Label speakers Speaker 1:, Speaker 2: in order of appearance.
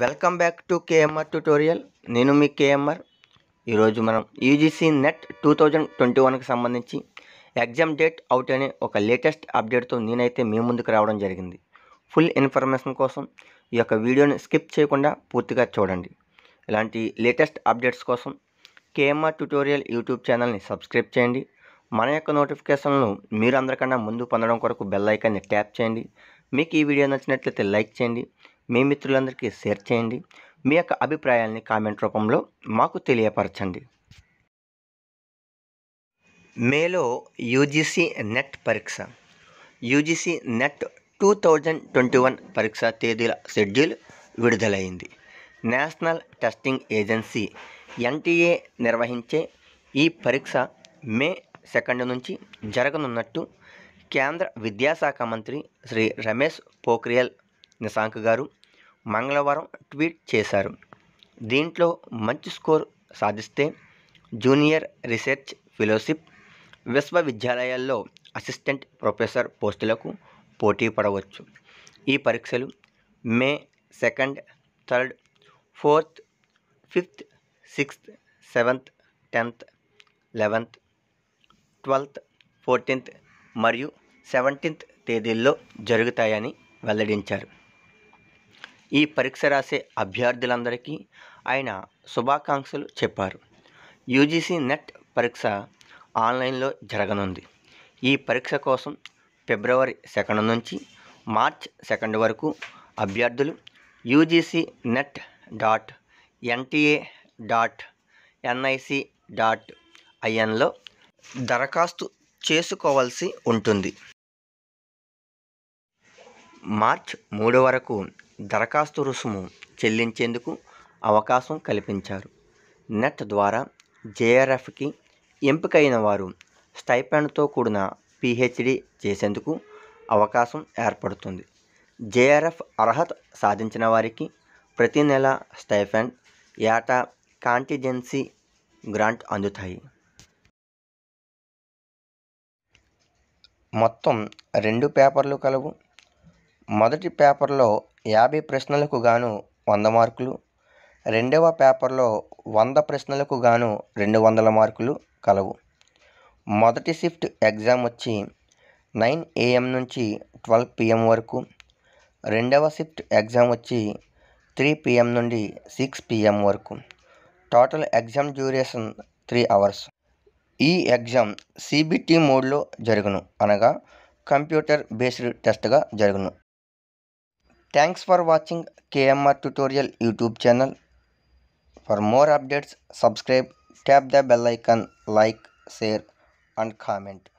Speaker 1: Welcome back to KMR tutorial నేను మీ KMR ఈరోజు మనం UGC NET two thousand twenty వన్కి సంబంధించి ఎగ్జామ్ డేట్ అవుట్ అనే ఒక లేటెస్ట్ అప్డేట్తో నేనైతే మీ ముందుకు రావడం జరిగింది ఫుల్ ఇన్ఫర్మేషన్ కోసం ఈ యొక్క వీడియోని స్కిప్ చేయకుండా పూర్తిగా చూడండి ఇలాంటి లేటెస్ట్ అప్డేట్స్ కోసం కేఎంఆర్ ట్యూటోరియల్ యూట్యూబ్ ఛానల్ని సబ్స్క్రైబ్ చేయండి మన యొక్క నోటిఫికేషన్లను మీరు అందరికన్నా ముందు పొందడం కొరకు బెల్ ఐకాన్ని ట్యాప్ చేయండి మీకు ఈ వీడియో నచ్చినట్లయితే లైక్ చేయండి మీ మిత్రులందరికీ షేర్ చేయండి మీ యొక్క అభిప్రాయాల్ని కామెంట్ రూపంలో మాకు తెలియపరచండి మేలో యూజీసీ నెట్ పరీక్ష UGC NET two thousand twenty one పరీక్ష తేదీల షెడ్యూల్ విడుదలైంది నేషనల్ టెస్టింగ్ ఏజెన్సీ ఎన్టీఏ నిర్వహించే ఈ పరీక్ష మే సెకండ్ నుంచి జరగనున్నట్టు కేంద్ర విద్యాశాఖ మంత్రి శ్రీ రమేష్ పోఖ్రియాల్ నిశాంక్ గారు మంగళవారం ట్వీట్ చేశారు దీంట్లో మంచి స్కోర్ సాధిస్తే జూనియర్ రీసెర్చ్ ఫెలోషిప్ విశ్వవిద్యాలయాల్లో అసిస్టెంట్ ప్రొఫెసర్ పోస్టులకు పోటీ పడవచ్చు ఈ పరీక్షలు May second third fourth fifth sixth seventh tenth eleventh twelfth fourteenth మరియు సెవెంటీన్త్ తేదీల్లో జరుగుతాయని వెల్లడించారు ఈ పరీక్ష రాసే అభ్యర్థులందరికీ ఆయన శుభాకాంక్షలు చెప్పారు యూజీసీ నెట్ పరీక్ష ఆన్లైన్లో జరగనుంది ఈ పరీక్ష కోసం ఫిబ్రవరి సెకండ్ నుంచి మార్చ్ సెకండ్ వరకు అభ్యర్థులు UGC NET dot NTA dot NIC dot ఐఎన్లో దరఖాస్తు చేసుకోవాల్సి ఉంటుంది మార్చ్ మూడు వరకు దరఖాస్తు రుసుము చెల్లించేందుకు అవకాశం కల్పించారు నెట్ ద్వారా జేఆర్ఎఫ్కి ఎంపికైన వారు స్టైపెండ్తో కూడిన పిహెచ్డి చేసేందుకు అవకాశం ఏర్పడుతుంది జేఆర్ఎఫ్ అర్హత సాధించిన వారికి ప్రతి నెల స్టైఫెండ్ ఏటా కాంటిజెన్సీ గ్రాంట్ అందుతాయి మొత్తం రెండు పేపర్లు కలవు మొదటి పేపర్లో యాభై ప్రశ్నలకు గాను వంద మార్కులు రెండవ పేపర్లో వంద ప్రశ్నలకు గాను రెండు వందల మార్కులు కలవు మొదటి షిఫ్ట్ ఎగ్జామ్ వచ్చి నైన్ ఏఎం నుంచి ట్వెల్వ్ పిఎం వరకు రెండవ షిఫ్ట్ ఎగ్జామ్ వచ్చి త్రీ పిఎం నుండి సిక్స్ పిఎం వరకు total exam duration three hours ఈ ఎగ్జామ్ సిబిటి మోడ్లో జరుగును అనగా కంప్యూటర్ బేస్డ్ టెస్ట్గా జరుగును Thanks for watching KMR tutorial YouTube channel. For more updates, subscribe, tap the bell icon, like, share and comment.